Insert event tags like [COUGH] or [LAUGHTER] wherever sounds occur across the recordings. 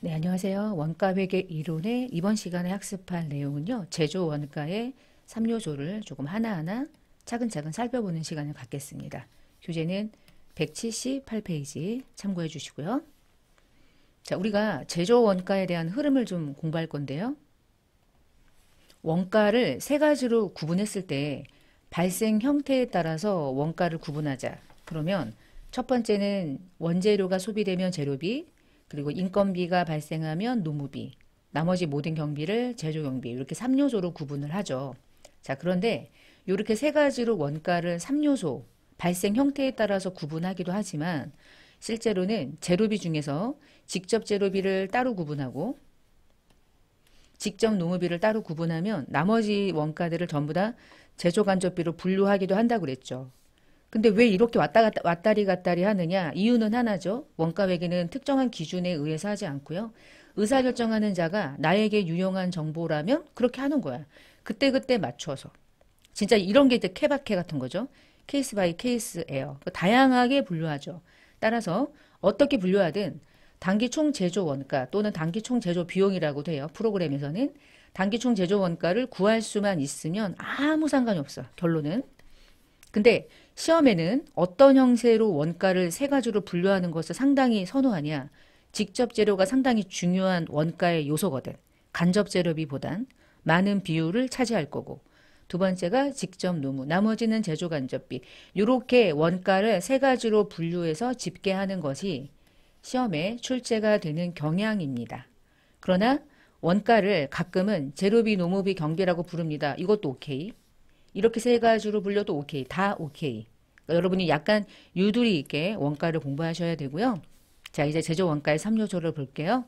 네, 안녕하세요. 원가 회계 이론의 이번 시간에 학습할 내용은요. 제조 원가의 3요소를 조금 하나하나 차근차근 살펴보는 시간을 갖겠습니다. 교재는 178페이지 참고해 주시고요. 자, 우리가 제조 원가에 대한 흐름을 좀 공부할 건데요. 원가를 세 가지로 구분했을 때 발생 형태에 따라서 원가를 구분하자. 그러면 첫 번째는 원재료가 소비되면 재료비, 그리고 인건비가 발생하면 노무비, 나머지 모든 경비를 제조 경비 이렇게 3요소로 구분을 하죠. 자, 그런데 이렇게 세 가지로 원가를 3요소 발생 형태에 따라서 구분하기도 하지만 실제로는 재료비 중에서 직접 재료비를 따로 구분하고 직접 노무비를 따로 구분하면 나머지 원가들을 전부 다 제조 간접비로 분류하기도 한다고 그랬죠. 근데 왜 이렇게 왔다 갔다 왔다리 갔다리 하느냐? 이유는 하나죠. 원가 회계는 특정한 기준에 의해서 하지 않고요. 의사 결정하는 자가 나에게 유용한 정보라면 그렇게 하는 거야. 그때 그때 맞춰서. 진짜 이런 게 이제 케바케 같은 거죠. 케이스 바이 케이스예요. 다양하게 분류하죠. 따라서 어떻게 분류하든 단기 총 제조 원가 그러니까 또는 단기 총 제조 비용이라고돼요 프로그램에서는 단기 총 제조 원가를 구할 수만 있으면 아무 상관이 없어. 결론은. 근데 시험에는 어떤 형세로 원가를 세 가지로 분류하는 것을 상당히 선호하냐. 직접 재료가 상당히 중요한 원가의 요소거든. 간접 재료비보단 많은 비율을 차지할 거고. 두 번째가 직접 노무, 나머지는 제조 간접비. 이렇게 원가를 세 가지로 분류해서 집계하는 것이 시험에 출제가 되는 경향입니다. 그러나 원가를 가끔은 재료비, 노무비 경계라고 부릅니다. 이것도 오케이. 이렇게 세 가지로 불려도 오케이. 다 오케이. 그러니까 여러분이 약간 유두리 있게 원가를 공부하셔야 되고요. 자, 이제 제조 원가의 3요소를 볼게요.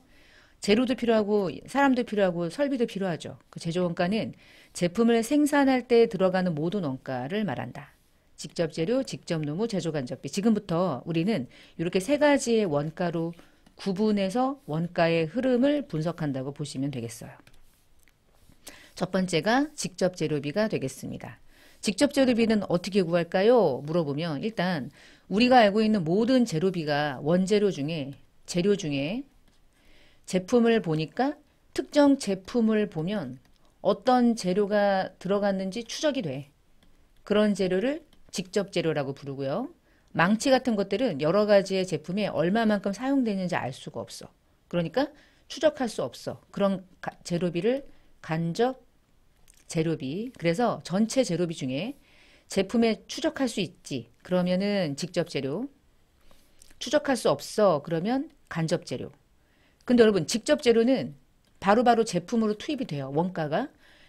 재료도 필요하고 사람도 필요하고 설비도 필요하죠. 그 제조 원가는 제품을 생산할 때 들어가는 모든 원가를 말한다. 직접 재료, 직접 노무, 제조 간접비. 지금부터 우리는 이렇게 세 가지의 원가로 구분해서 원가의 흐름을 분석한다고 보시면 되겠어요. 첫 번째가 직접 재료비가 되겠습니다. 직접 재료비는 어떻게 구할까요? 물어보면 일단 우리가 알고 있는 모든 재료비가 원재료 중에 재료 중에 제품을 보니까 특정 제품을 보면 어떤 재료가 들어갔는지 추적이 돼. 그런 재료를 직접 재료라고 부르고요. 망치 같은 것들은 여러 가지의 제품에 얼마만큼 사용되는지 알 수가 없어. 그러니까 추적할 수 없어. 그런 재료비를 간접 재료비. 그래서 전체 재료비 중에 제품에 추적할 수 있지. 그러면은 직접 재료. 추적할 수 없어. 그러면 간접 재료. 근데 여러분 직접 재료는 바로바로 바로 제품으로 투입이 돼요. 원가가.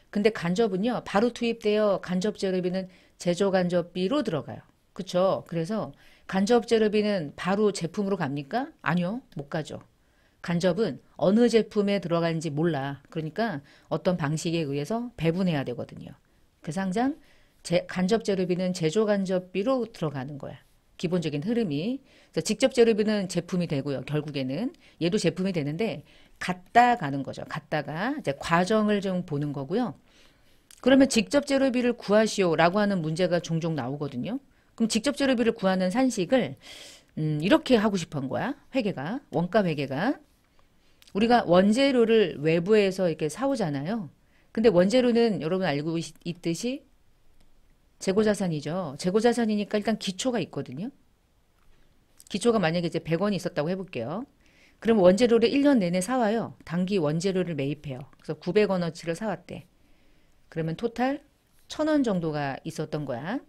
근데 간접은요. 바로 투입되어 간접 재료비는 제조 간접비로 들어가요. 그렇죠? 그래서 간접 재료비는 바로 제품으로 갑니까? 아니요. 못 가죠. 간접은 어느 제품에 들어가는지 몰라. 그러니까 어떤 방식에 의해서 배분해야 되거든요. 그래서 항상 제, 간접 재료비는 제조 간접비로 들어가는 거야. 기본적인 흐름이. 직접 재료비는 제품이 되고요. 결국에는 얘도 제품이 되는데 갔다 가는 거죠. 갔다가 이제 과정을 좀 보는 거고요. 그러면 직접 재료비를 구하시오라고 하는 문제가 종종 나오거든요. 그럼 직접 재료비를 구하는 산식을 음, 이렇게 하고 싶은 거야. 회계가 원가 회계가 우리가 원재료를 외부에서 이렇게 사오잖아요. 근데 원재료는 여러분 알고 있듯이 재고자산이죠. 재고자산이니까 일단 기초가 있거든요. 기초가 만약에 이제 100원이 있었다고 해볼게요. 그럼 원재료를 1년 내내 사와요. 단기 원재료를 매입해요. 그래서 900원어치를 사왔대. 그러면 토탈 1000원 정도가 있었던 거야.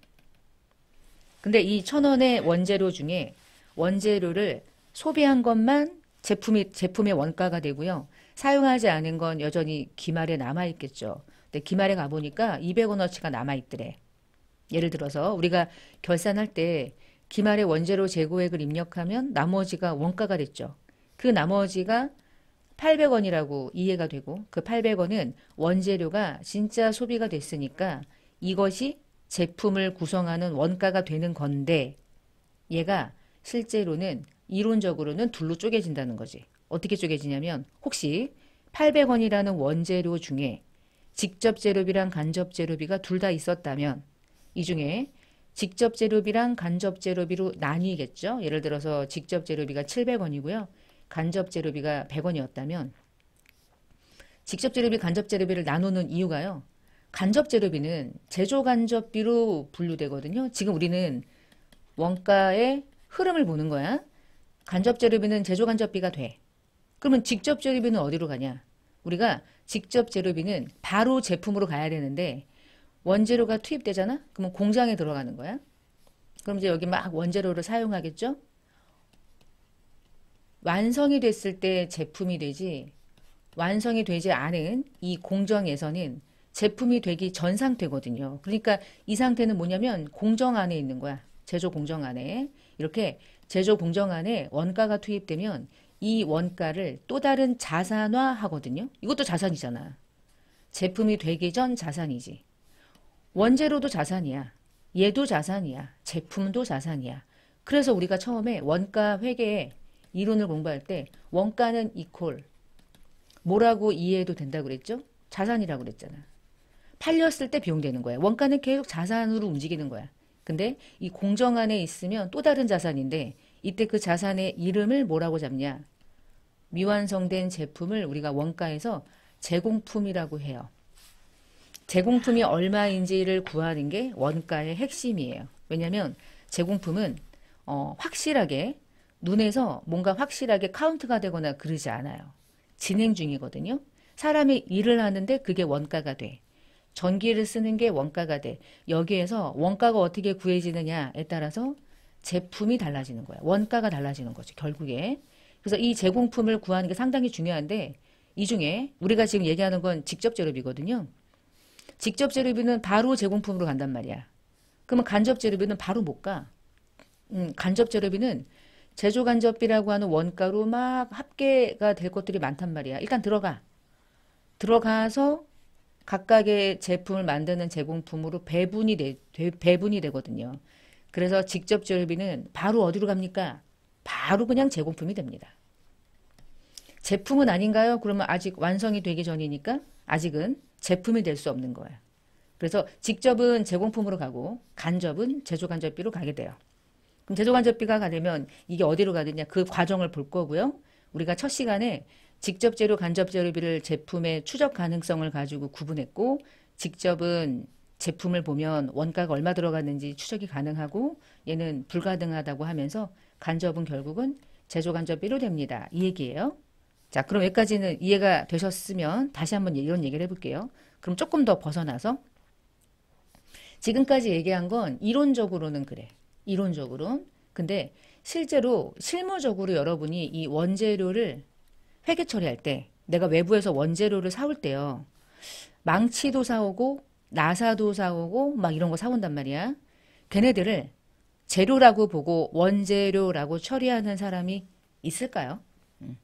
근데 이 1000원의 원재료 중에 원재료를 소비한 것만 제품이 제품의 원가가 되고요. 사용하지 않은 건 여전히 기말에 남아 있겠죠. 근데 기말에 가 보니까 200원어치가 남아 있더래. 예를 들어서 우리가 결산할 때 기말에 원재료 재고액을 입력하면 나머지가 원가가 됐죠. 그 나머지가 800원이라고 이해가 되고 그 800원은 원재료가 진짜 소비가 됐으니까 이것이 제품을 구성하는 원가가 되는 건데 얘가 실제로는 이론적으로는 둘로 쪼개진다는 거지. 어떻게 쪼개지냐면 혹시 800원이라는 원재료 중에 직접 재료비랑 간접 재료비가 둘 다 있었다면 이 중에 직접 재료비랑 간접 재료비로 나뉘겠죠. 예를 들어서 직접 재료비가 700원이고요. 간접 재료비가 100원이었다면 직접 재료비, 간접 재료비를 나누는 이유가요. 간접 재료비는 제조 간접비로 분류되거든요. 지금 우리는 원가의 흐름을 보는 거야. 간접 재료비는 제조 간접비가 돼. 그러면 직접 재료비는 어디로 가냐? 우리가 직접 재료비는 바로 제품으로 가야 되는데 원재료가 투입되잖아? 그러면 공장에 들어가는 거야. 그럼 이제 여기 막 원재료를 사용하겠죠? 완성이 됐을 때 제품이 되지 완성이 되지 않은 이 공정에서는 제품이 되기 전 상태거든요. 그러니까 이 상태는 뭐냐면 공정 안에 있는 거야. 제조 공정 안에 이렇게 제조 공정안에 원가가 투입되면 이 원가를 또 다른 자산화 하거든요. 이것도 자산이잖아. 제품이 되기 전 자산이지. 원재료도 자산이야. 얘도 자산이야. 제품도 자산이야. 그래서 우리가 처음에 원가 회계 이론을 공부할 때 원가는 이퀄 뭐라고 이해해도 된다 고 그랬죠? 자산이라고 그랬잖아. 팔렸을 때 비용되는 거야. 원가는 계속 자산으로 움직이는 거야. 근데 이 공정 안에 있으면 또 다른 자산인데 이때 그 자산의 이름을 뭐라고 잡냐? 미완성된 제품을 우리가 원가에서 제공품이라고 해요. 제공품이 얼마인지를 구하는 게 원가의 핵심이에요. 왜냐하면 제공품은 어, 확실하게 눈에서 뭔가 확실하게 카운트가 되거나 그러지 않아요. 진행 중이거든요. 사람이 일을 하는데 그게 원가가 돼. 전기를 쓰는 게 원가가 돼. 여기에서 원가가 어떻게 구해지느냐에 따라서 제품이 달라지는 거야. 원가가 달라지는 거죠. 결국에. 그래서 이 제공품을 구하는 게 상당히 중요한데 이 중에 우리가 지금 얘기하는 건 직접 재료비거든요. 직접 재료비는 바로 제공품으로 간단 말이야. 그러면 간접 재료비는 바로 못 가. 음, 간접 재료비는 제조 간접비라고 하는 원가로 막 합계가 될 것들이 많단 말이야. 일단 들어가. 들어가서 각각의 제품을 만드는 제공품으로 배분이 되, 배분이 되거든요. 그래서 직접 조립비는 바로 어디로 갑니까? 바로 그냥 제공품이 됩니다. 제품은 아닌가요? 그러면 아직 완성이 되기 전이니까 아직은 제품이 될 수 없는 거예요. 그래서 직접은 제공품으로 가고 간접은 제조간접비로 가게 돼요. 그럼 제조간접비가 가려면 이게 어디로 가느냐 그 과정을 볼 거고요. 우리가 첫 시간에 직접 재료, 간접 재료비를 제품의 추적 가능성을 가지고 구분했고 직접은 제품을 보면 원가가 얼마 들어갔는지 추적이 가능하고 얘는 불가능하다고 하면서 간접은 결국은 제조 간접비로 됩니다. 이 얘기예요. 자, 그럼 여기까지는 이해가 되셨으면 다시 한번 이런 얘기를 해볼게요. 그럼 조금 더 벗어나서 지금까지 얘기한 건 이론적으로는 그래. 이론적으로는. 근데 실제로 실무적으로 여러분이 이 원재료를 회계 처리할 때 내가 외부에서 원재료를 사올 때요. 망치도 사오고 나사도 사오고 막 이런 거 사온단 말이야. 걔네들을 재료라고 보고 원재료라고 처리하는 사람이 있을까요? 음.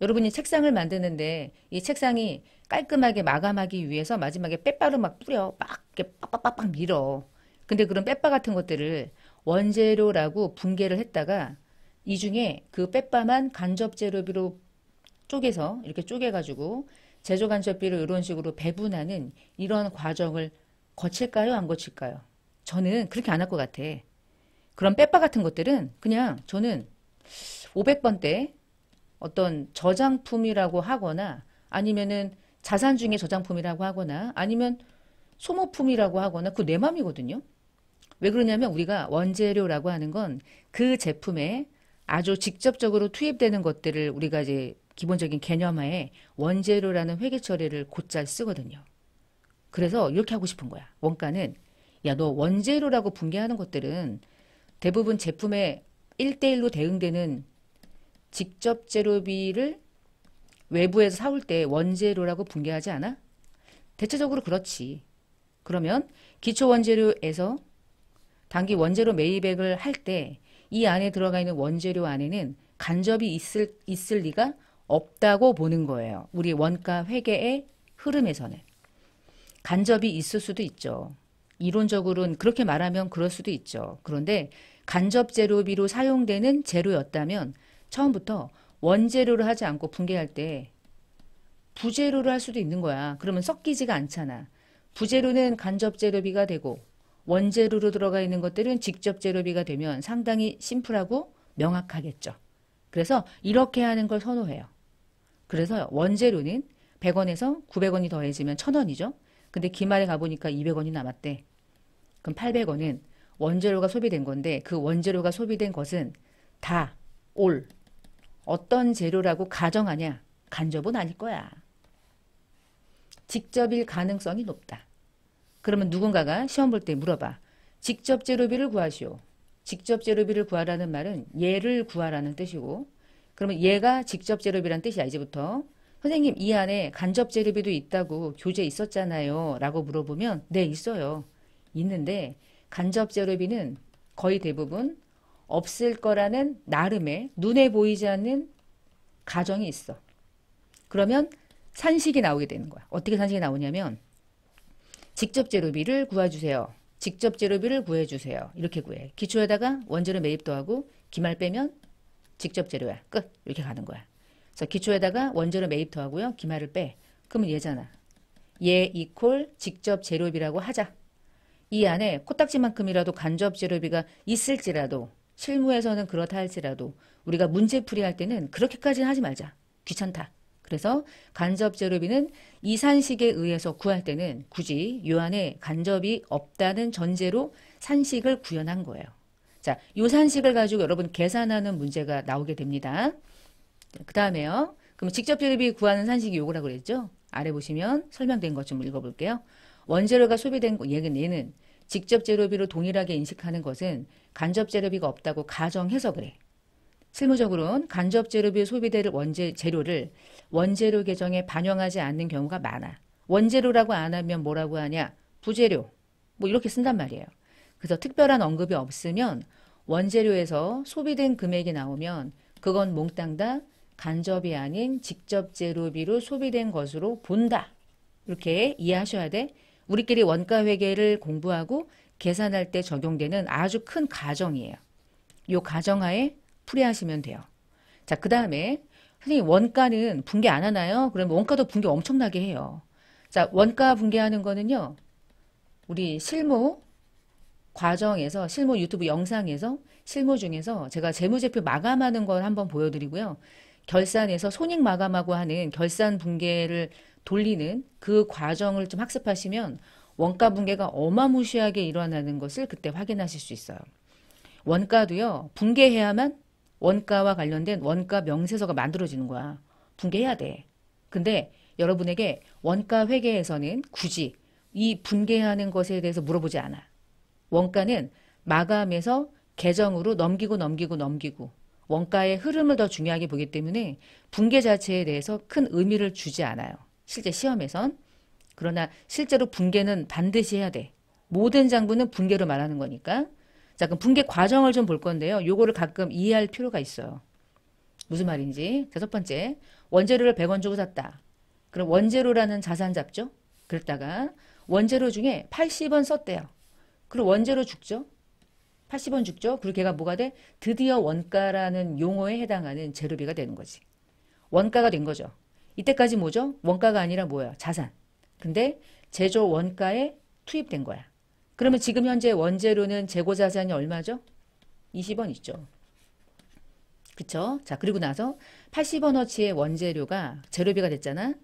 여러분이 책상을 만드는데 이 책상이 깔끔하게 마감하기 위해서 마지막에 빼빠로 막 뿌려 막 이렇게 빡빡빡빡 밀어. 근데 그런 빼빠 같은 것들을 원재료라고 분개를 했다가 이 중에 그 빼빠만 간접 재료비로 쪼개서 이렇게 쪼개가지고 제조간접비를 이런 식으로 배분하는 이런 과정을 거칠까요? 안 거칠까요? 저는 그렇게 안 할 것 같아. 그런 빼빠 같은 것들은 그냥 저는 500번 때 어떤 저장품이라고 하거나 아니면은 자산 중에 저장품이라고 하거나 아니면 소모품이라고 하거나 그 내 맘이거든요. 왜 그러냐면 우리가 원재료라고 하는 건 그 제품에 아주 직접적으로 투입되는 것들을 우리가 이제 기본적인 개념하에 원재료라는 회계 처리를 곧잘 쓰거든요. 그래서 이렇게 하고 싶은 거야. 원가는 야 너 원재료라고 분개하는 것들은 대부분 제품에 1대1로 대응되는 직접 재료비를 외부에서 사올 때 원재료라고 분개하지 않아? 대체적으로 그렇지. 그러면 기초 원재료에서 단기 원재료 매입액을 할 때 이 안에 들어가 있는 원재료 안에는 간접이 있을, 있을 리가 없다고 보는 거예요. 우리 원가 회계의 흐름에서는. 간접이 있을 수도 있죠. 이론적으로는 그렇게 말하면 그럴 수도 있죠. 그런데 간접 재료비로 사용되는 재료였다면 처음부터 원재료를 하지 않고 분괴할 때 부재료를 할 수도 있는 거야. 그러면 섞이지가 않잖아. 부재료는 간접 재료비가 되고 원재료로 들어가 있는 것들은 직접 재료비가 되면 상당히 심플하고 명확하겠죠. 그래서 이렇게 하는 걸 선호해요. 그래서 원재료는 100원에서 900원이 더해지면 1000원이죠. 근데 기말에 가보니까 200원이 남았대. 그럼 800원은 원재료가 소비된 건데 그 원재료가 소비된 것은 다, 올, 어떤 재료라고 가정하냐? 간접은 아닐 거야. 직접일 가능성이 높다. 그러면 누군가가 시험 볼 때 물어봐. 직접 재료비를 구하시오. 직접 재료비를 구하라는 말은 예를 구하라는 뜻이고 그러면 얘가 직접 재료비란 뜻이야 이제부터. 선생님 이 안에 간접 재료비도 있다고 교재 있었잖아요 라고 물어보면 네 있어요. 있는데 간접 재료비는 거의 대부분 없을 거라는 나름의 눈에 보이지 않는 가정이 있어. 그러면 산식이 나오게 되는 거야. 어떻게 산식이 나오냐면 직접 재료비를 구해주세요. 직접 재료비를 구해주세요. 이렇게 구해. 기초에다가 원재료 매입도 하고 기말 빼면 직접 재료야. 끝. 이렇게 가는 거야. 그래서 기초에다가 원재료 매입 더하고요. 기말을 빼. 그러면 얘잖아. 얘 이콜 직접 재료비라고 하자. 이 안에 코딱지만큼이라도 간접 재료비가 있을지라도 실무에서는 그렇다 할지라도 우리가 문제풀이 할 때는 그렇게까지는 하지 말자. 귀찮다. 그래서 간접 재료비는 이산식에 의해서 구할 때는 굳이 요 안에 간접이 없다는 전제로 산식을 구현한 거예요. 자, 요산식을 가지고 여러분 계산하는 문제가 나오게 됩니다. 그 다음에요. 그럼 직접 대립이 구하는 산식이 요거라고 그랬죠? 아래 보시면 설명된 것 좀 읽어볼게요. 원재료가 소비된 거, 얘는, 얘는 직접 재료비로 동일하게 인식하는 것은 간접 재료비가 없다고 가정해서 그래. 실무적으로는 간접 재료비 소비될 원재 재료를 원재료 계정에 반영하지 않는 경우가 많아. 원재료라고 안 하면 뭐라고 하냐? 부재료. 뭐 이렇게 쓴단 말이에요. 그래서 특별한 언급이 없으면 원재료에서 소비된 금액이 나오면 그건 몽땅 다 간접이 아닌 직접 재료비로 소비된 것으로 본다. 이렇게 이해하셔야 돼. 우리끼리 원가 회계를 공부하고 계산할 때 적용되는 아주 큰 가정이에요. 요 가정하에 풀이하시면 돼요. 자, 그 다음에 선생님 원가는 붕괴 안 하나요? 그러면 원가도 붕괴 엄청나게 해요. 자, 원가 붕괴하는 거는요. 우리 실무 과정에서 실무 유튜브 영상에서 실무 중에서 제가 재무제표 마감하는 걸 한번 보여드리고요. 결산에서 손익 마감하고 하는 결산 붕괴를 돌리는 그 과정을 좀 학습하시면 원가 붕괴가 어마무시하게 일어나는 것을 그때 확인하실 수 있어요. 원가도요. 붕괴해야만 원가와 관련된 원가 명세서가 만들어지는 거야. 붕괴해야 돼. 근데 여러분에게 원가 회계에서는 굳이 이붕괴하는 것에 대해서 물어보지 않아. 원가는 마감에서 계정으로 넘기고 넘기고 넘기고 원가의 흐름을 더 중요하게 보기 때문에 붕괴 자체에 대해서 큰 의미를 주지 않아요. 실제 시험에선. 그러나 실제로 붕괴는 반드시 해야 돼. 모든 장부는 붕괴로 말하는 거니까. 자, 그럼 붕괴 과정을 좀 볼 건데요. 요거를 가끔 이해할 필요가 있어요. 무슨 말인지. 다섯 번째. 원재료를 100원 주고 샀다. 그럼 원재료라는 자산 잡죠? 그랬다가 원재료 중에 80원 썼대요. 그리고 원재료 죽죠. 80원 죽죠. 그리고 걔가 뭐가 돼? 드디어 원가라는 용어에 해당하는 재료비가 되는 거지. 원가가 된 거죠. 이때까지 뭐죠? 원가가 아니라 뭐야? 자산. 근데 제조 원가에 투입된 거야. 그러면 지금 현재 원재료는 재고 자산이 얼마죠? 20원 있죠. 그쵸? 자, 그리고 나서 80원어치의 원재료가 재료비가 됐잖아?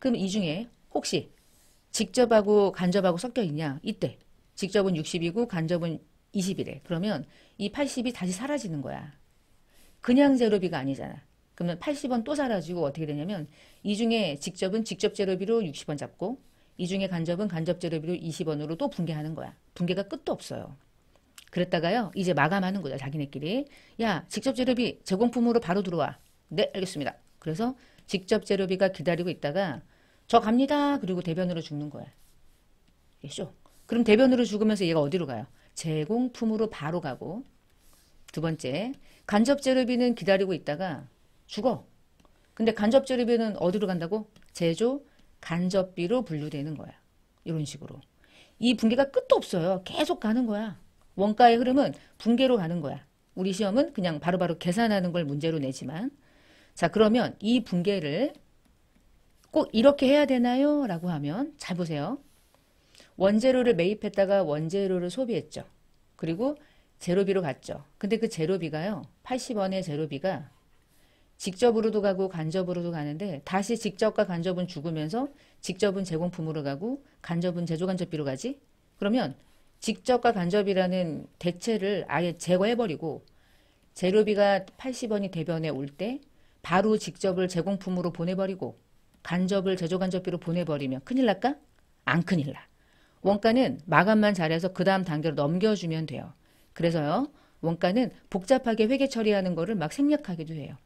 그럼 이 중에 혹시 직접하고 간접하고 섞여 있냐? 이때 직접은 60이고 간접은 20이래. 그러면 이 80이 다시 사라지는 거야. 그냥 제로비가 아니잖아. 그러면 80원 또 사라지고 어떻게 되냐면 이 중에 직접은 직접 제로비로 60원 잡고 이 중에 간접은 간접 제로비로 20원으로 또붕괴하는 거야. 붕괴가 끝도 없어요. 그랬다가요. 이제 마감하는 거죠. 자기네끼리. 야 직접 제로비 제공품으로 바로 들어와. 네 알겠습니다. 그래서 직접 제로비가 기다리고 있다가 저 갑니다. 그리고 대변으로 죽는 거야. 쇼. 그럼 대변으로 죽으면서 얘가 어디로 가요? 제공품으로 바로 가고 두 번째 간접재료비는 기다리고 있다가 죽어. 근데 간접재료비는 어디로 간다고? 제조 간접비로 분류되는 거야. 이런 식으로. 이 분계가 끝도 없어요. 계속 가는 거야. 원가의 흐름은 분계로 가는 거야. 우리 시험은 그냥 바로바로 바로 계산하는 걸 문제로 내지만 자 그러면 이 분계를 꼭 이렇게 해야 되나요? 라고 하면 잘 보세요. 원재료를 매입했다가 원재료를 소비했죠. 그리고 제로비로 갔죠. 근데 그 제로비가요. 80원의 제로비가 직접으로도 가고 간접으로도 가는데 다시 직접과 간접은 죽으면서 직접은 제공품으로 가고 간접은 제조간접비로 가지. 그러면 직접과 간접이라는 대체를 아예 제거해버리고 재료비가 80원이 대변에 올 때 바로 직접을 제공품으로 보내버리고 간접을 제조간접비로 보내버리면 큰일 날까? 안 큰일 나. 원가는 마감만 잘해서 그 다음 단계로 넘겨주면 돼요. 그래서요. 원가는 복잡하게 회계 처리하는 거를 막 생략하기도 해요.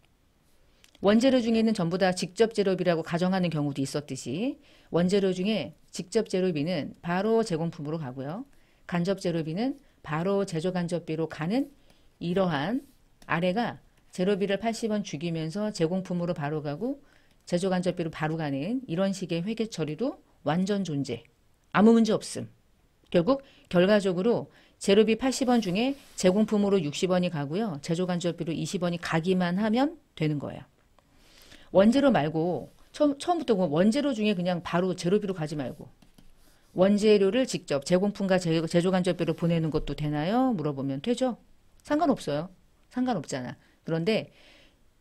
원재료 중에는 전부 다 직접 재료비라고 가정하는 경우도 있었듯이 원재료 중에 직접 재료비는 바로 제공품으로 가고요. 간접 재료비는 바로 제조 간접비로 가는 이러한 아래가 재료비를 80원 죽이면서 제공품으로 바로 가고 제조 간접비로 바로 가는 이런 식의 회계 처리도 완전 존재. 아무 문제 없음. 결국 결과적으로 재료비 80원 중에 제공품으로 60원이 가고요. 제조간접비로 20원이 가기만 하면 되는 거예요. 원재료 말고 처음, 처음부터 원재료 중에 그냥 바로 재료비로 가지 말고 원재료를 직접 제공품과 제조간접비로 보내는 것도 되나요? 물어보면 되죠. 상관없어요. 상관없잖아. 그런데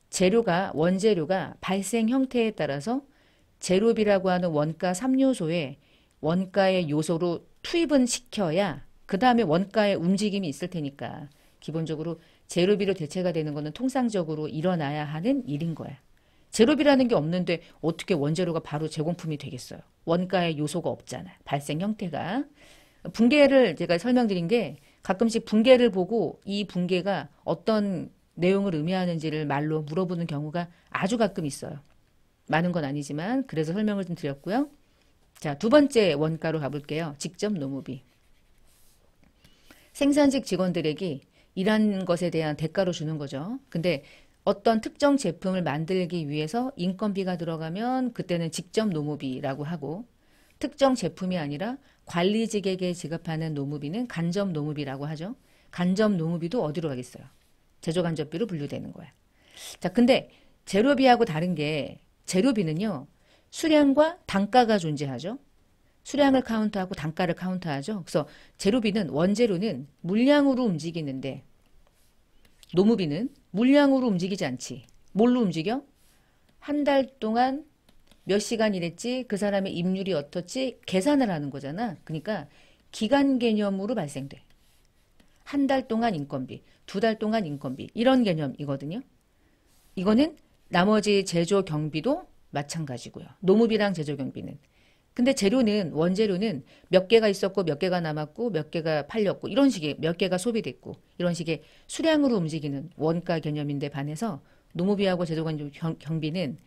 재료가 원재료가 발생 형태에 따라서 재료비라고 하는 원가 3요소에 원가의 요소로 투입은 시켜야 그 다음에 원가의 움직임이 있을 테니까 기본적으로 제로비로 대체가 되는 것은 통상적으로 일어나야 하는 일인 거야. 제로비라는 게 없는데 어떻게 원재료가 바로 제공품이 되겠어요. 원가의 요소가 없잖아. 발생 형태가. 붕괴를 제가 설명드린 게 가끔씩 붕괴를 보고 이 붕괴가 어떤 내용을 의미하는지를 말로 물어보는 경우가 아주 가끔 있어요. 많은 건 아니지만 그래서 설명을 좀 드렸고요. 자, 두 번째 원가로 가볼게요. 직접 노무비. 생산직 직원들에게 일한 것에 대한 대가로 주는 거죠. 근데 어떤 특정 제품을 만들기 위해서 인건비가 들어가면 그때는 직접 노무비라고 하고 특정 제품이 아니라 관리직에게 지급하는 노무비는 간접 노무비라고 하죠. 간접 노무비도 어디로 가겠어요? 제조 간접비로 분류되는 거야. 자, 근데 재료비하고 다른 게 재료비는요. 수량과 단가가 존재하죠. 수량을 카운트하고 단가를 카운트하죠. 그래서 재료비는 원재료는 물량으로 움직이는데 노무비는 물량으로 움직이지 않지. 뭘로 움직여? 한 달 동안 몇 시간 일했지, 그 사람의 임률이 어떻지 계산을 하는 거잖아. 그러니까 기간 개념으로 발생돼. 한 달 동안 인건비, 두 달 동안 인건비 이런 개념이거든요. 이거는 나머지 제조 경비도 마찬가지고요. 노무비랑 제조경비는. 근데 재료는 원재료는 몇 개가 있었고 몇 개가 남았고 몇 개가 팔렸고 이런 식의 몇 개가 소비됐고 이런 식의 수량으로 움직이는 원가 개념인데 반해서 노무비하고 제조관 경비는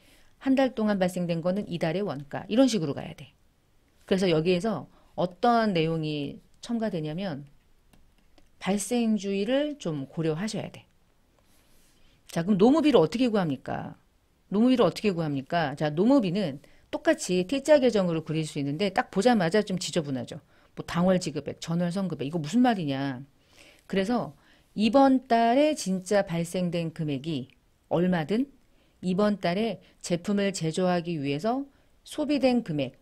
한 달 동안 발생된 거는 이달의 원가 이런 식으로 가야 돼. 그래서 여기에서 어떠한 내용이 첨가되냐면 발생주의를 좀 고려하셔야 돼. 자 그럼 노무비를 어떻게 구합니까? 노무비를 어떻게 구합니까? 자, 노무비는 똑같이 T자 계정으로 그릴 수 있는데 딱 보자마자 좀 지저분하죠. 뭐 당월 지급액, 전월 선급액 이거 무슨 말이냐. 그래서 이번 달에 진짜 발생된 금액이 얼마든 이번 달에 제품을 제조하기 위해서 소비된 금액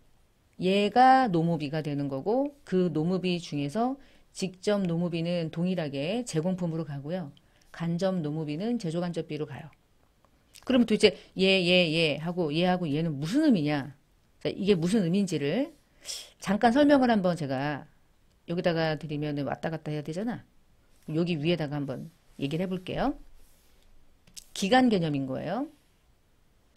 얘가 노무비가 되는 거고 그 노무비 중에서 직접 노무비는 동일하게 제공품으로 가고요. 간접 노무비는 제조간접비로 가요. 그러면 도대체 얘, 얘, 얘 하고 얘하고 예 얘는 무슨 의미냐? 자, 이게 무슨 의미인지를 잠깐 설명을 한번 제가 여기다가 드리면 왔다 갔다 해야 되잖아. 여기 위에다가 한번 얘기를 해볼게요. 기간 개념인 거예요.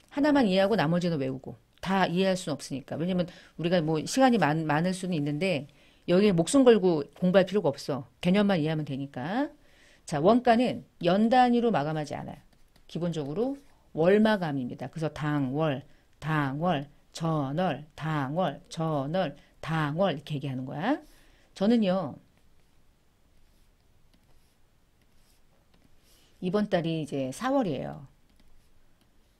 하나만 이해하고 나머지는 외우고 다 이해할 수는 없으니까 왜냐면 우리가 뭐 시간이 많, 많을 수는 있는데 여기에 목숨 걸고 공부할 필요가 없어 개념만 이해하면 되니까 자 원가는 연 단위로 마감하지 않아요 기본적으로 월마감입니다. 그래서 당월, 당월, 전월, 당월, 전월, 당월 이렇게 얘기하는 거야. 저는요. 이번 달이 이제 4월이에요.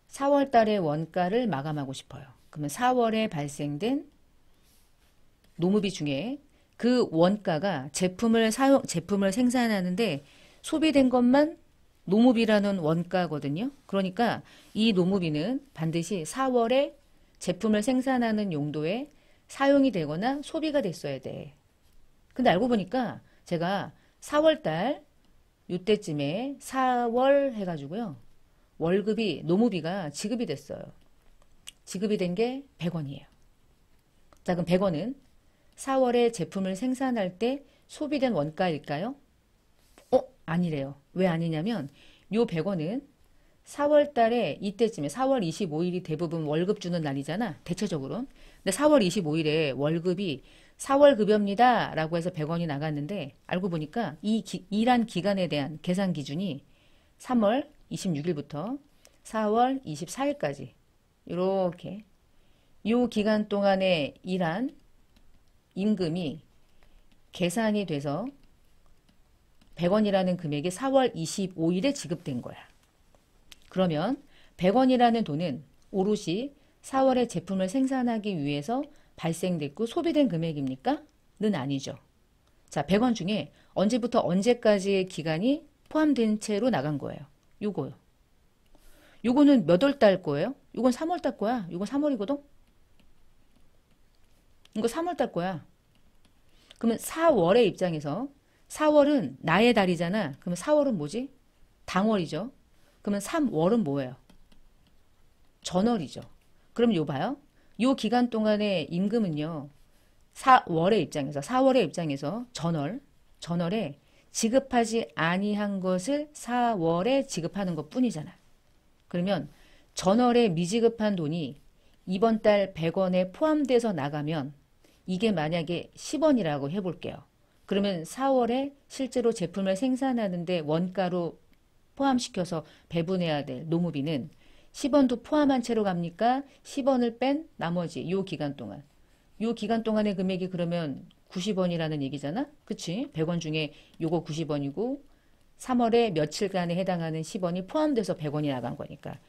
4월 달의 원가를 마감하고 싶어요. 그러면 4월에 발생된 노무비 중에 그 원가가 제품을 사용 제품을 생산하는데 소비된 것만 노무비라는 원가거든요. 그러니까 이 노무비는 반드시 4월에 제품을 생산하는 용도에 사용이 되거나 소비가 됐어야 돼. 근데 알고 보니까 제가 4월달 요때쯤에 4월 해가지고요. 월급이 노무비가 지급이 됐어요. 지급이 된 게 100원이에요. 자 그럼 100원은 4월에 제품을 생산할 때 소비된 원가일까요? 어? 아니래요. 왜 아니냐면 요 100원은 4월 달에 이때쯤에 4월 25일이 대부분 월급 주는 날이잖아. 대체적으로 근데 4월 25일에 월급이 4월 급여입니다. 라고 해서 100원이 나갔는데 알고 보니까 이 기, 일한 기간에 대한 계산 기준이 3월 26일부터 4월 24일까지 이렇게 요 기간 동안에 일한 임금이 계산이 돼서 100원이라는 금액이 4월 25일에 지급된 거야. 그러면 100원이라는 돈은 오롯이 4월에 제품을 생산하기 위해서 발생됐고 소비된 금액입니까? 는 아니죠. 자, 100원 중에 언제부터 언제까지의 기간이 포함된 채로 나간 거예요. 요거요. 요거는 몇 월 달 거예요? 요건 3월 달 거야. 요건 3월이거든? 이거 3월 달 거야. 그러면 4월의 입장에서 4월은 나의 달이잖아. 그러면 4월은 뭐지? 당월이죠. 그러면 3월은 뭐예요? 전월이죠. 그럼 요 봐요. 요 기간 동안의 임금은요. 4월의 입장에서 4월의 입장에서 전월 전월에 지급하지 아니한 것을 4월에 지급하는 것뿐이잖아. 그러면 전월에 미지급한 돈이 이번 달 100원에 포함돼서 나가면 이게 만약에 10원이라고 해볼게요. 그러면 4월에 실제로 제품을 생산하는데 원가로 포함시켜서 배분해야 될 노무비는 10원도 포함한 채로 갑니까? 10원을 뺀 나머지 요 기간 동안. 요 기간 동안의 금액이 그러면 90원이라는 얘기잖아? 그치? 100원 중에 요거 90원이고 3월에 며칠간에 해당하는 10원이 포함돼서 100원이 나간 거니까.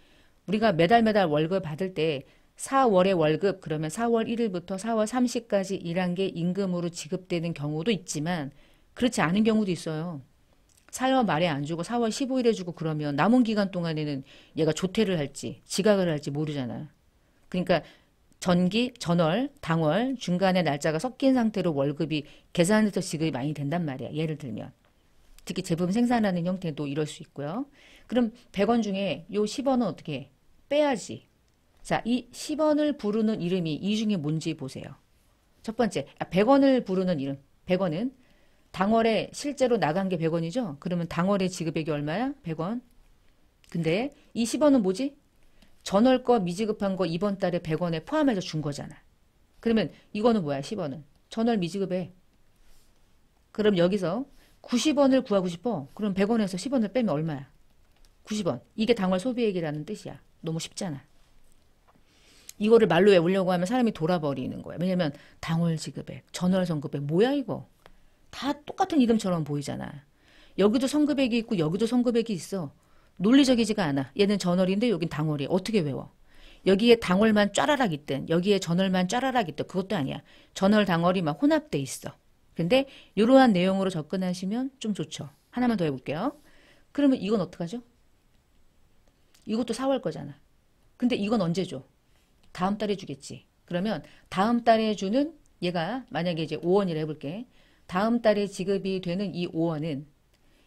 우리가 매달 매달 월급 받을 때 4월의 월급 그러면 4월 1일부터 4월 30까지 일 일한 게 임금으로 지급되는 경우도 있지만 그렇지 않은 경우도 있어요. 4월 말에 안 주고 4월 15일에 주고 그러면 남은 기간 동안에는 얘가 조퇴를 할지 지각을 할지 모르잖아. 그러니까 전기, 전월, 당월 중간에 날짜가 섞인 상태로 월급이 계산해서 지급이 많이 된단 말이야. 예를 들면. 특히 제품 생산하는 형태도 이럴 수 있고요. 그럼 100원 중에 요 10원은 어떻게 해? 빼야지. 자, 이 10원을 부르는 이름이 이 중에 뭔지 보세요. 첫 번째, 100원을 아, 부르는 이름. 100원은 당월에 실제로 나간 게 100원이죠? 그러면 당월에 지급액이 얼마야? 100원. 근데 이 10원은 뭐지? 전월 거 미지급한 거 이번 달에 100원에 포함해서 준 거잖아. 그러면 이거는 뭐야? 10원은. 전월 미지급해. 그럼 여기서 90원을 구하고 싶어. 그럼 100원에서 10원을 빼면 얼마야? 90원. 이게 당월 소비액이라는 뜻이야. 너무 쉽잖아. 이거를 말로 외우려고 하면 사람이 돌아버리는 거예요. 왜냐면 당월 지급액, 전월 성급액 뭐야 이거? 다 똑같은 이름처럼 보이잖아. 여기도 성급액이 있고 여기도 성급액이 있어. 논리적이지가 않아. 얘는 전월인데 여긴 당월이. 야 어떻게 외워? 여기에 당월만 쫘라락 있든 여기에 전월만 쫘라락 있든 그것도 아니야. 전월 당월이 막 혼합돼 있어. 근데 이러한 내용으로 접근하시면 좀 좋죠. 하나만 더 해볼게요. 그러면 이건 어떡하죠? 이것도 4월 거잖아. 근데 이건 언제 줘? 다음 달에 주겠지. 그러면 다음 달에 주는 얘가 만약에 이제 5원이라 해볼게. 다음 달에 지급이 되는 이 5원은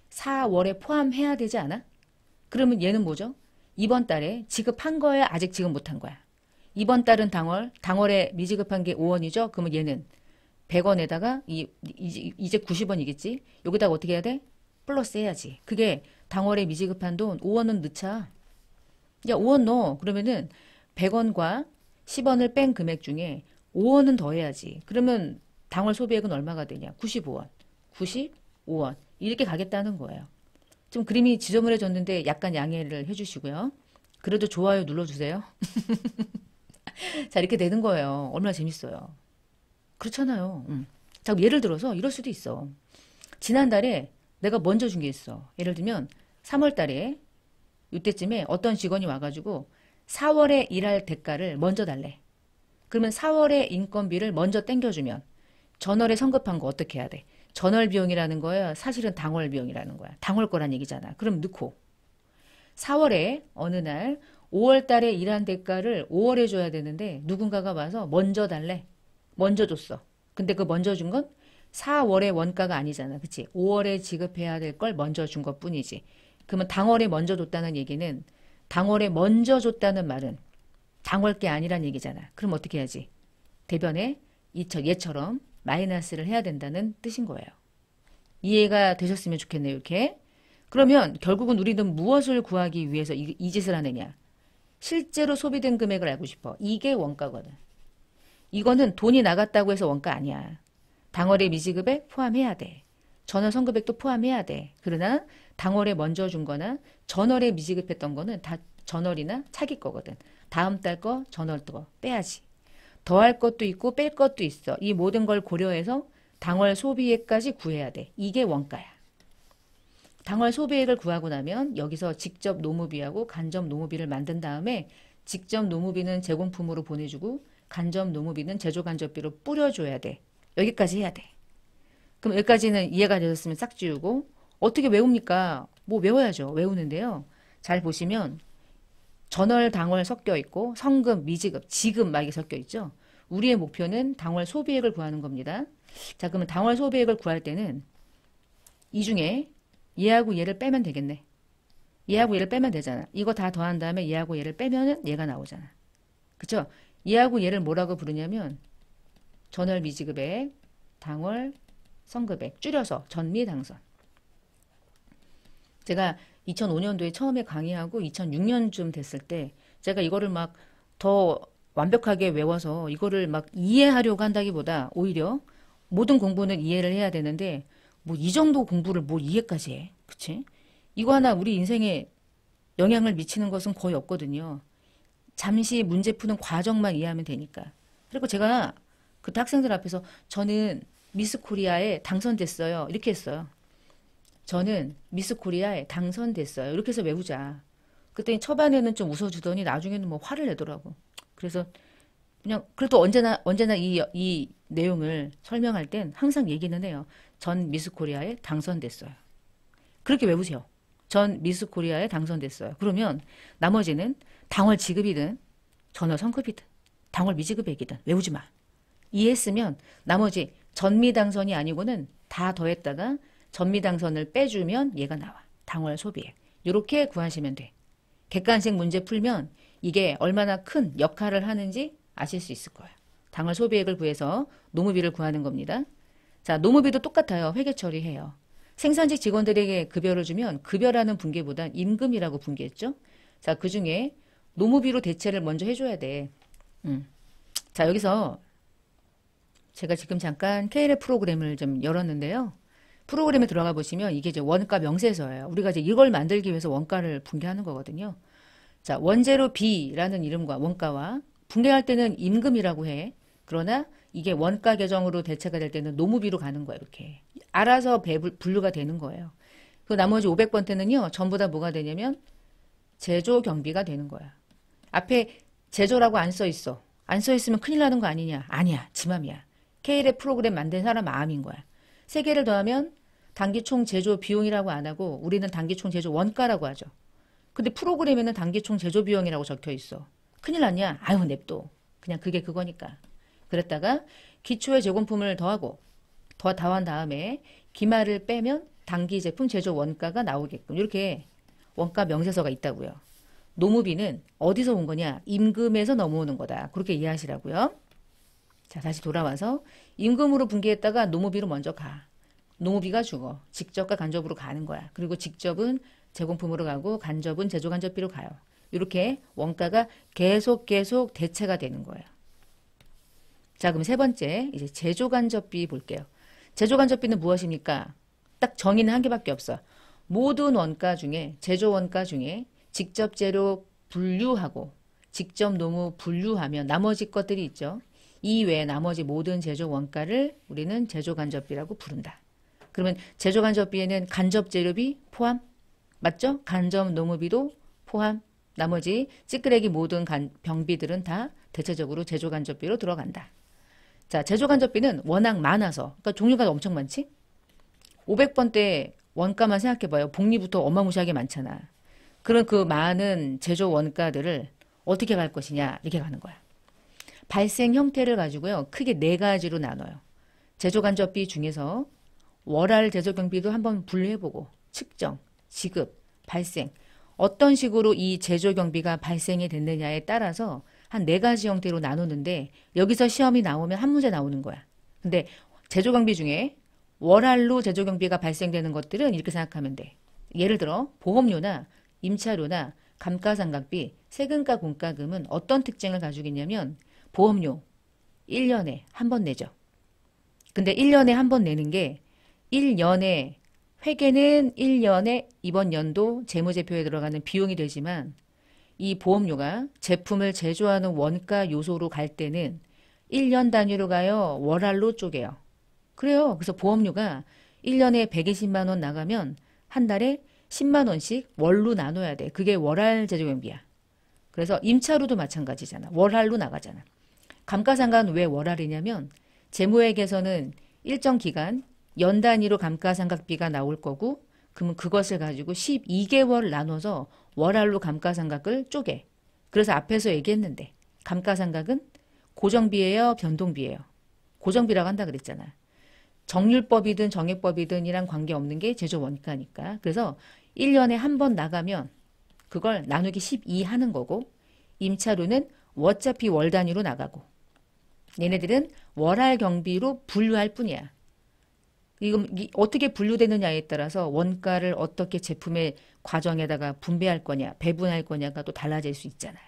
4월에 포함해야 되지 않아? 그러면 얘는 뭐죠? 이번 달에 지급한 거야 아직 지급 못한 거야. 이번 달은 당월, 당월에 미지급한 게 5원이죠? 그러면 얘는 100원에다가 이, 이제 90원이겠지? 여기다가 어떻게 해야 돼? 플러스 해야지. 그게 당월에 미지급한 돈 5원은 넣자. 야, 5원 넣어. 그러면은 100원과 10원을 뺀 금액 중에 5원은 더해야지. 그러면 당월 소비액은 얼마가 되냐? 95원, 95원 이렇게 가겠다는 거예요. 좀 그림이 지저분해졌는데 약간 양해를 해주시고요. 그래도 좋아요 눌러주세요. [LAUGHS] 자 이렇게 되는 거예요. 얼마나 재밌어요. 그렇잖아요. 음. 자 예를 들어서 이럴 수도 있어. 지난달에 내가 먼저 준 게 있어. 예를 들면 3월달에 이때쯤에 어떤 직원이 와가지고 4월에 일할 대가를 먼저 달래. 그러면 4월에 인건비를 먼저 땡겨주면 전월에 성급한 거 어떻게 해야 돼? 전월 비용이라는 거예요. 사실은 당월 비용이라는 거야. 당월 거란 얘기잖아. 그럼 넣고 4월에 어느 날 5월 달에 일한 대가를 5월에 줘야 되는데 누군가가 와서 먼저 달래. 먼저 줬어. 근데 그 먼저 준 건4월에 원가가 아니잖아. 그치? 5월에 지급해야 될 걸 먼저 준 것 뿐이지. 그러면 당월에 먼저 줬다는 얘기는 당월에 먼저 줬다는 말은 당월 게 아니란 얘기잖아. 그럼 어떻게 해야지? 대변에 이처 럼 얘처럼 마이너스를 해야 된다는 뜻인 거예요. 이해가 되셨으면 좋겠네요. 이렇게. 그러면 결국은 우리는 무엇을 구하기 위해서 이, 이 짓을 하느냐. 실제로 소비된 금액을 알고 싶어. 이게 원가거든. 이거는 돈이 나갔다고 해서 원가 아니야. 당월의 미지급에 포함해야 돼. 전월 성급액도 포함해야 돼. 그러나 당월에 먼저 준 거나 전월에 미지급했던 거는 다 전월이나 차기 거거든. 다음 달 거 전월 거 빼야지. 더할 것도 있고 뺄 것도 있어. 이 모든 걸 고려해서 당월 소비액까지 구해야 돼. 이게 원가야. 당월 소비액을 구하고 나면 여기서 직접 노무비하고 간접 노무비를 만든 다음에 직접 노무비는 제공품으로 보내주고 간접 노무비는 제조 간접비로 뿌려줘야 돼. 여기까지 해야 돼. 그럼 여기까지는 이해가 되셨으면 싹 지우고 어떻게 외웁니까? 뭐 외워야죠. 외우는데요. 잘 보시면 전월, 당월 섞여 있고 성금, 미지급, 지급 막 이게 렇 섞여 있죠. 우리의 목표는 당월 소비액을 구하는 겁니다. 자, 그러면 당월 소비액을 구할 때는 이 중에 얘하고 얘를 빼면 되겠네. 얘하고 얘를 빼면 되잖아. 이거 다 더한 다음에 얘하고 얘를 빼면은 얘가 나오잖아. 그쵸? 얘하고 얘를 뭐라고 부르냐면 전월 미지급액, 당월 성급액 줄여서 전미당선. 제가 2005년도에 처음에 강의하고 2006년쯤 됐을 때 제가 이거를 막 더 완벽하게 외워서 이거를 막 이해하려고 한다기보다 오히려 모든 공부는 이해를 해야 되는데 뭐 이 정도 공부를 뭐 이해까지 해. 그치? 이거 하나 우리 인생에 영향을 미치는 것은 거의 없거든요. 잠시 문제 푸는 과정만 이해하면 되니까. 그리고 제가 그 학생들 앞에서 저는 미스 코리아에 당선됐어요. 이렇게 했어요. 저는 미스 코리아에 당선됐어요. 이렇게 해서 외우자. 그때 초반에는 좀 웃어주더니 나중에는 뭐 화를 내더라고. 그래서 그냥 그래도 언제나 언제나 이 이 내용을 설명할 땐 항상 얘기는 해요. 전 미스 코리아에 당선됐어요. 그렇게 외우세요. 전 미스 코리아에 당선됐어요. 그러면 나머지는 당월 지급이든 전월 성급이든 당월 미지급액이든 외우지 마. 이해했으면 나머지 전미 당선이 아니고는 다 더했다가 전미당선을 빼주면 얘가 나와. 당월 소비액. 이렇게 구하시면 돼. 객관식 문제 풀면 이게 얼마나 큰 역할을 하는지 아실 수 있을 거예요. 당월 소비액을 구해서 노무비를 구하는 겁니다. 자, 노무비도 똑같아요. 회계 처리해요. 생산직 직원들에게 급여를 주면 급여라는 분계보다 임금이라고 분계했죠. 자, 그 중에 노무비로 대체를 먼저 해줘야 돼. 음. 자, 여기서 제가 지금 잠깐 KLF 프로그램을 좀 열었는데요. 프로그램에 들어가 보시면 이게 이제 원가 명세서예요. 우리가 이제 이걸 만들기 위해서 원가를 분개하는 거거든요. 자, 원재료 B라는 이름과 원가와 분개할 때는 임금이라고 해. 그러나 이게 원가 계정으로 대체가 될 때는 노무비로 가는 거예요. 이렇게. 알아서 배불, 분류가 되는 거예요. 그 나머지 500번 때는요. 전부 다 뭐가 되냐면 제조 경비가 되는 거야. 앞에 제조라고 안 써 있어. 안 써 있으면 큰일 나는 거 아니냐. 아니야. 지맘이야. KL의 프로그램 만든 사람 마음인 거야. 세 개를 더하면 단기총 제조 비용이라고 안 하고 우리는 단기총 제조 원가라고 하죠. 근데 프로그램에는 단기총 제조 비용이라고 적혀 있어. 큰일 났냐? 아유 냅둬. 그냥 그게 그거니까. 그랬다가 기초의 제공품을 더하고 더 다한 다음에 기말을 빼면 단기 제품 제조 원가가 나오게끔 이렇게 원가 명세서가 있다고요. 노무비는 어디서 온 거냐? 임금에서 넘어오는 거다. 그렇게 이해하시라고요. 자, 다시 돌아와서 임금으로 분기했다가 노무비로 먼저 가. 농업비가 죽어. 직접과 간접으로 가는 거야. 그리고 직접은 제공품으로 가고 간접은 제조 간접비로 가요. 이렇게 원가가 계속 계속 대체가 되는 거예요. 자, 그럼 세 번째 이제 제조 간접비 볼게요. 제조 간접비는 무엇입니까? 딱 정의는 한 개밖에 없어. 모든 원가 중에 제조 원가 중에 직접 재료 분류하고 직접 노무 분류하면 나머지 것들이 있죠. 이외 에 나머지 모든 제조 원가를 우리는 제조 간접비라고 부른다. 그러면 제조 간접비에는 간접 재료비 포함 맞죠? 간접 노무비도 포함 나머지 찌끄레기 모든 간, 병비들은 다 대체적으로 제조 간접비로 들어간다. 자, 제조 간접비는 워낙 많아서 그러니까 종류가 엄청 많지? 500번대 원가만 생각해봐요. 복리부터 어마무시하게 많잖아. 그런 그 많은 제조 원가들을 어떻게 갈 것이냐 이렇게 가는 거야. 발생 형태를 가지고요. 크게 네 가지로 나눠요. 제조 간접비 중에서 월할 제조 경비도 한번 분류해보고 측정, 지급, 발생 어떤 식으로 이 제조 경비가 발생이 됐느냐에 따라서 한 네 가지 형태로 나누는데 여기서 시험이 나오면 한 문제 나오는 거야. 근데 제조 경비 중에 월할로 제조 경비가 발생되는 것들은 이렇게 생각하면 돼. 예를 들어 보험료나 임차료나 감가상각비, 세금과 공과금은 어떤 특징을 가지고 있냐면 보험료 1년에 한 번 내죠. 근데 1년에 한 번 내는 게 1년에 회계는 1년에 이번 연도 재무제표에 들어가는 비용이 되지만 이 보험료가 제품을 제조하는 원가 요소로 갈 때는 1년 단위로 가요. 월할로 쪼개요. 그래요. 그래서 보험료가 1년에 120만 원 나가면 한 달에 10만 원씩 월로 나눠야 돼. 그게 월할 제조경비야. 그래서 임차료도 마찬가지잖아. 월할로 나가잖아. 감가상각은 왜 월할이냐면 재무액에서는 일정 기간 연 단위로 감가상각비가 나올 거고 그러면 그것을 가지고 12개월 나눠서 월할로 감가상각을 쪼개. 그래서 앞에서 얘기했는데 감가상각은 고정비예요, 변동비예요. 고정비라고 한다 그랬잖아. 정률법이든 정액법이든이랑 관계없는 게 제조 원가니까. 그래서 1년에 한 번 나가면 그걸 나누기 12 하는 거고 임차료는 어차피 월 단위로 나가고 얘네들은 월할 경비로 분류할 뿐이야. 이거 어떻게 분류되느냐에 따라서 원가를 어떻게 제품의 과정에다가 분배할 거냐, 배분할 거냐가 또 달라질 수 있잖아요.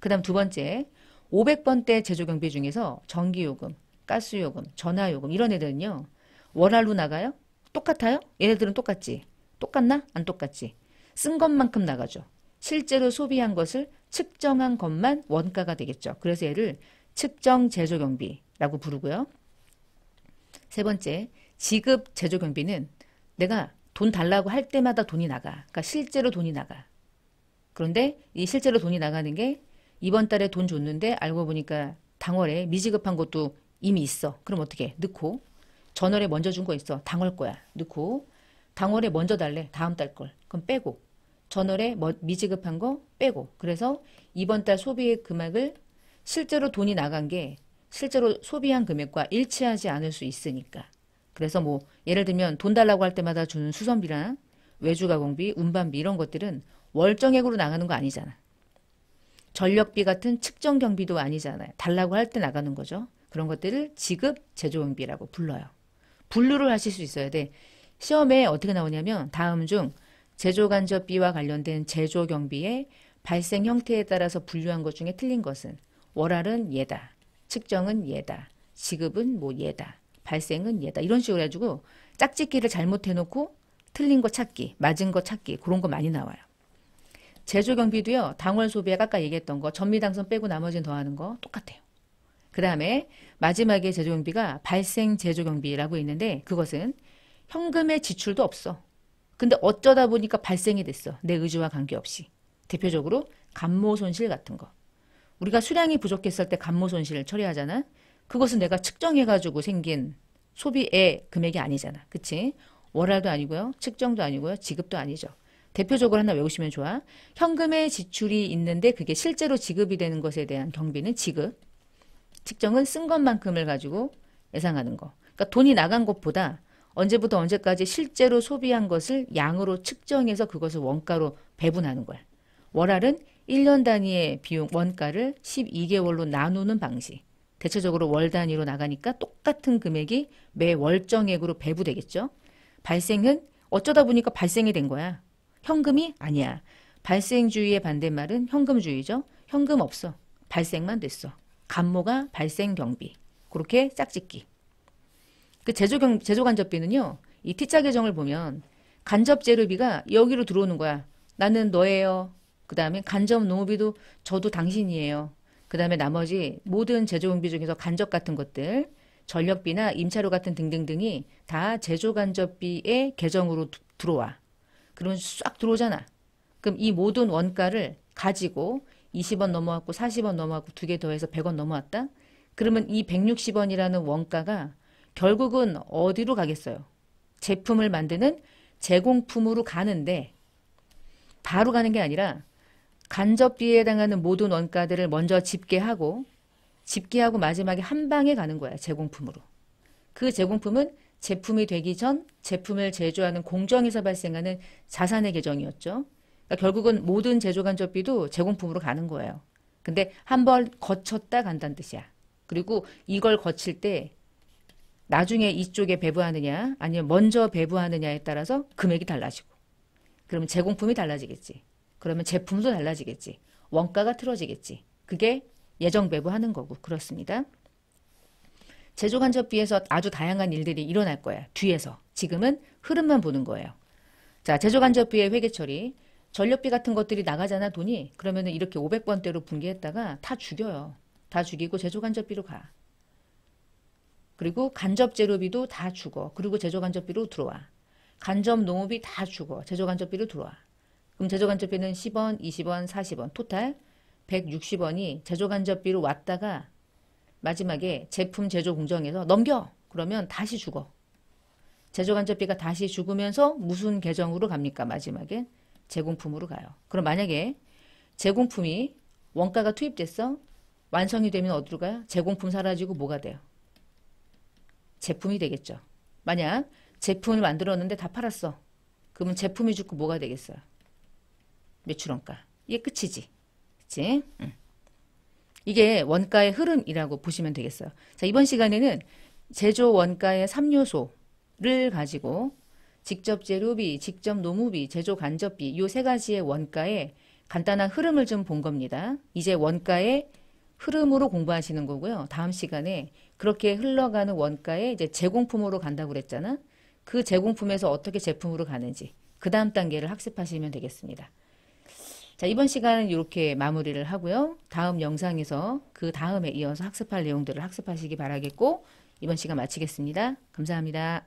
그다음 두 번째, 500번대 제조 경비 중에서 전기 요금, 가스 요금, 전화 요금 이런 애들은요. 원활로 나가요? 똑같아요? 얘네들은 똑같지. 똑같나? 안 똑같지. 쓴 것만큼 나가죠. 실제로 소비한 것을 측정한 것만 원가가 되겠죠. 그래서 얘를 측정 제조 경비라고 부르고요. 세 번째, 지급 제조 경비는 내가 돈 달라고 할 때마다 돈이 나가. 그러니까 실제로 돈이 나가. 그런데 이 실제로 돈이 나가는 게 이번 달에 돈 줬는데 알고 보니까 당월에 미지급한 것도 이미 있어. 그럼 어떻게? 넣고. 전월에 먼저 준 거 있어. 당월 거야. 넣고. 당월에 먼저 달래. 다음 달 걸. 그럼 빼고. 전월에 미지급한 거 빼고. 그래서 이번 달 소비의 금액을 실제로 돈이 나간 게 실제로 소비한 금액과 일치하지 않을 수 있으니까. 그래서 뭐 예를 들면 돈 달라고 할 때마다 주는 수선비나 외주 가공비, 운반비 이런 것들은 월정액으로 나가는 거 아니잖아. 전력비 같은 측정 경비도 아니잖아요. 달라고 할 때 나가는 거죠. 그런 것들을 지급 제조용비라고 불러요. 분류를 하실 수 있어야 돼. 시험에 어떻게 나오냐면 다음 중 제조간접비와 관련된 제조 경비의 발생 형태에 따라서 분류한 것 중에 틀린 것은 월할은 예다. 측정은 예다. 지급은 뭐 예다. 발생은 얘다. 이런 식으로 해가지고 짝짓기를 잘못해놓고 틀린 거 찾기, 맞은 거 찾기 그런 거 많이 나와요. 제조 경비도요. 당월 소비액 아까 얘기했던 거 전미당선 빼고 나머지는 더하는 거 똑같아요. 그 다음에 마지막에 제조 경비가 발생 제조 경비라고 있는데 그것은 현금의 지출도 없어. 근데 어쩌다 보니까 발생이 됐어. 내 의지와 관계없이. 대표적으로 간모 손실 같은 거. 우리가 수량이 부족했을 때간모 손실을 처리하잖아. 그것은 내가 측정해가지고 생긴 소비의 금액이 아니잖아. 그치? 월화도 아니고요. 측정도 아니고요. 지급도 아니죠. 대표적으로 하나 외우시면 좋아. 현금의 지출이 있는데 그게 실제로 지급이 되는 것에 대한 경비는 지급. 측정은 쓴 것만큼을 가지고 예상하는 거. 그러니까 돈이 나간 것보다 언제부터 언제까지 실제로 소비한 것을 양으로 측정해서 그것을 원가로 배분하는 거야. 월알은 1년 단위의 비용 원가를 12개월로 나누는 방식. 대체적으로 월 단위로 나가니까 똑같은 금액이 매 월정액으로 배부되겠죠. 발생은 어쩌다 보니까 발생이 된 거야. 현금이 아니야. 발생주의의 반대말은 현금주의죠. 현금 없어. 발생만 됐어. 간모가 발생 경비. 그렇게 짝짓기. 그 제조 경, 제조 간접비는요. 이 T자 계정을 보면 간접 재료비가 여기로 들어오는 거야. 나는 너예요. 그 다음에 간접 농업비도 저도 당신이에요. 그 다음에 나머지 모든 제조응비 중에서 간접 같은 것들, 전력비나 임차료 같은 등등등이 다 제조간접비의 계정으로 두, 들어와. 그러면 싹 들어오잖아. 그럼 이 모든 원가를 가지고 20원 넘어왔고 40원 넘어왔고 두 개 더해서 100원 넘어왔다? 그러면 이 160원이라는 원가가 결국은 어디로 가겠어요? 제품을 만드는 제공품으로 가는데 바로 가는 게 아니라 간접 비에해 당하는 모든 원가들을 먼저 집계하고 집계하고 마지막에 한 방에 가는 거야 제공품으로. 그 제공품은 제품이 되기 전 제품을 제조하는 공정에서 발생하는 자산의 계정이었죠. 그러니까 결국은 모든 제조 간접비도 제공품으로 가는 거예요. 근데 한 번 거쳤다 간다는 뜻이야. 그리고 이걸 거칠 때 나중에 이쪽에 배부하느냐 아니면 먼저 배부하느냐에 따라서 금액이 달라지고 그러면 제공품이 달라지겠지. 그러면 제품도 달라지겠지. 원가가 틀어지겠지. 그게 예정 배부하는 거고 그렇습니다. 제조 간접 비에서 아주 다양한 일들이 일어날 거야. 뒤에서. 지금은 흐름만 보는 거예요. 자, 제조 간접 비의 회계 처리. 전력비 같은 것들이 나가잖아, 돈이. 그러면은 이렇게 500번대로 분기했다가 다 죽여요. 다 죽이고 제조 간접비로 가. 그리고 간접 재료비도 다 죽어. 그리고 제조 간접비로 들어와. 간접 농업이 다 죽어. 제조 간접비로 들어와. 그럼 제조간접비는 10원, 20원, 40원 토탈 160원이 제조간접비로 왔다가 마지막에 제품 제조 공정에서 넘겨! 그러면 다시 죽어. 제조간접비가 다시 죽으면서 무슨 계정으로 갑니까? 마지막에 제공품으로 가요. 그럼 만약에 제공품이 원가가 투입됐어? 완성이 되면 어디로 가요? 제공품 사라지고 뭐가 돼요? 제품이 되겠죠. 만약 제품을 만들었는데 다 팔았어. 그러면 제품이 죽고 뭐가 되겠어요? 매출원가. 이게 끝이지. 그치? 응. 이게 원가의 흐름이라고 보시면 되겠어요. 자, 이번 시간에는 제조 원가의 3요소를 가지고 직접 재료비, 직접 노무비, 제조 간접비 이 세 가지의 원가의 간단한 흐름을 좀 본 겁니다. 이제 원가의 흐름으로 공부하시는 거고요. 다음 시간에 그렇게 흘러가는 원가의 이제 제공품으로 간다고 그랬잖아. 그 제공품에서 어떻게 제품으로 가는지 그 다음 단계를 학습하시면 되겠습니다. 자, 이번 시간은 이렇게 마무리를 하고요. 다음 영상에서 그 다음에 이어서 학습할 내용들을 학습하시기 바라겠고 이번 시간 마치겠습니다. 감사합니다.